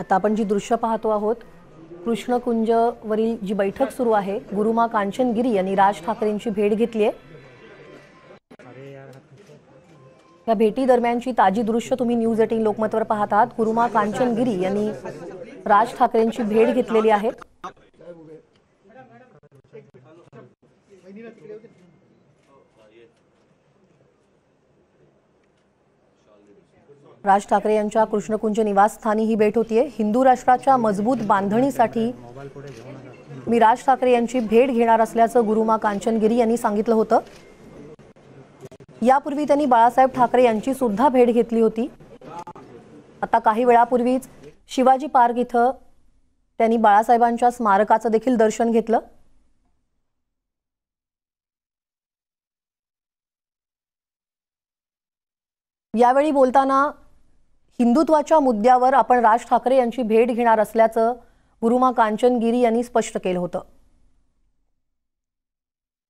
आता आपण जी दृश्य पाहतो आहोत कृष्णकुंजवरील जी बैठक सुरू आहे गुरुमा कांचनगिरी यांनी राज ठाकरेंची भेट घेतली आहे या भेटी दरम्यानची ताजी दृश्य तुम्ही न्यूज एटीन लोकमतवर पाहत आहात गुरुमा कांचनगिरी यांनी राज ठाकरेंची भेट घेतलेली आहे राज ठाकरे यांच्या कृष्णकुंज निवासस्थानी ही भेट होतीये हिंदू राष्ट्राच्या मजबूत बांधणीसाठी मी राज ठाकरे यांची भेट घेणार असल्याचं गुरुमा कांचनगिरी यांनी सांगितलं होतं यापूर्वी त्यांनी बाळासाहेब ठाकरे यांची सुद्धा भेट घेतली होती आता काही वेळापूर्वीच शिवाजी पार्क इथं त्यांनी बाळासाहेबांच्या स्मारकाचं देखील दर्शन घेतलं यावेळी बोलताना हिंदुत्वाच्या मुद्द्यावर आपण राज ठाकरे यांची भेट घेणार असल्याचं गुरुमा कांचनगिरी यांनी स्पष्ट केलं होतं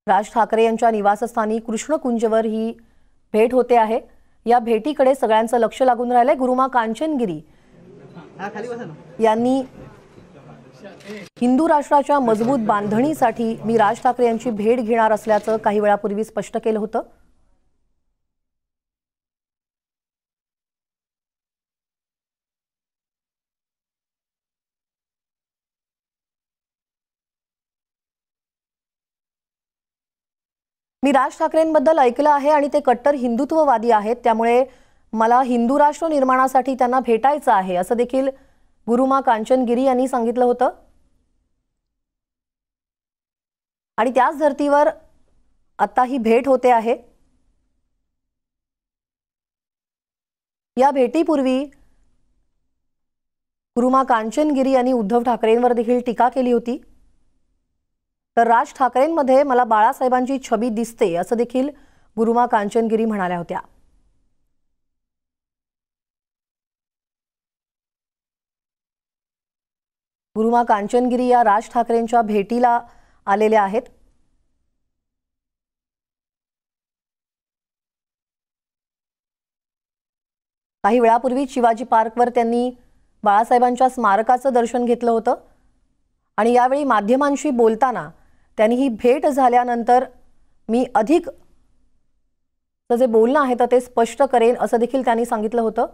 राज ठाकरे यांच्या निवासस्थानी कृष्णकुंजवर ही भेट होते आहे या भेटीकडे सगळ्यांचं लक्ष लागून राहिलंय गुरुमा कांचनगिरी यांनी हिंदू राष्ट्राच्या मजबूत बांधणीसाठी मी राज ठाकरे यांची भेट घेणार असल्याचं काही वेळापूर्वी स्पष्ट केलं होतं मी राज ठाकरेंबद्दल ऐकलं आहे आणि ते कट्टर हिंदुत्ववादी आहेत त्यामुळे मला हिंदू राष्ट्र निर्माणासाठी त्यांना भेटायचं आहे असं देखील गुरुमा कांचनगिरी यांनी सांगितलं होतं आणि त्याच धर्तीवर आता ही भेट होते आहे या भेटीपूर्वी गुरुमा कांचनगिरी यांनी उद्धव ठाकरेंवर देखील टीका केली होती तर राज ठाकरेंमध्ये मला बाळासाहेबांची छबी दिसते असं देखील गुरुमा कांचनगिरी म्हणाल्या होत्या गुरुमा कांचनगिरी या राज ठाकरेंच्या भेटीला आलेल्या आहेत काही वेळापूर्वी शिवाजी पार्कवर त्यांनी बाळासाहेबांच्या स्मारकाचं दर्शन घेतलं होतं आणि यावेळी माध्यमांशी बोलताना त्यांनी ही भेट झाल्यानंतर मी अधिक जे बोलणं आहे तर ते स्पष्ट करेन असं देखील त्यांनी सांगितलं होतं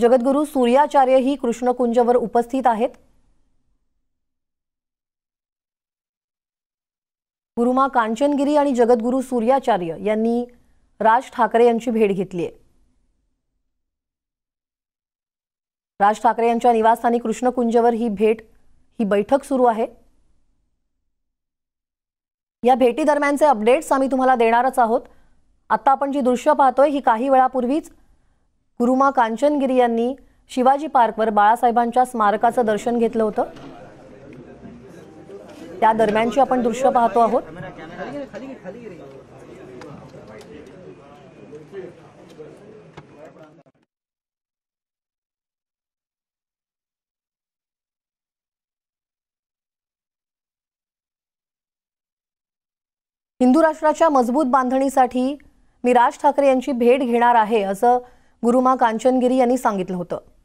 जगद्गुरु सूर्याचार्य ही कृष्णकुंजवर उपस्थित आहेत गुरुमा कांचनगिरी आणि जगद्गुरु सूर्याचार्य यांनी राज ठाकरे यांची भेट घेतली आहे राज ठाकरे यांच्या निवासस्थानी कृष्णकुंजवर ही भेट ही बैठक सुरू आहे या भेटी भेटीदरम्यानचे अपडेट्स आम्ही तुम्हाला देणारच आहोत आता आपण जी दृश्य पाहतोय ही काही वेळापूर्वीच गुरुमा कांचनगिरी यांनी शिवाजी पार्कवर बाळासाहेबांच्या स्मारकाचं दर्शन घेतलं होतं त्या दरम्यानची आपण दृश्य पाहतो आहोत हिंदू राष्ट्राच्या मजबूत बांधणीसाठी मी राज ठाकरे यांची भेट घेणार आहे असं गुरुमा कांचनगिरी यांनी सांगितलं होतं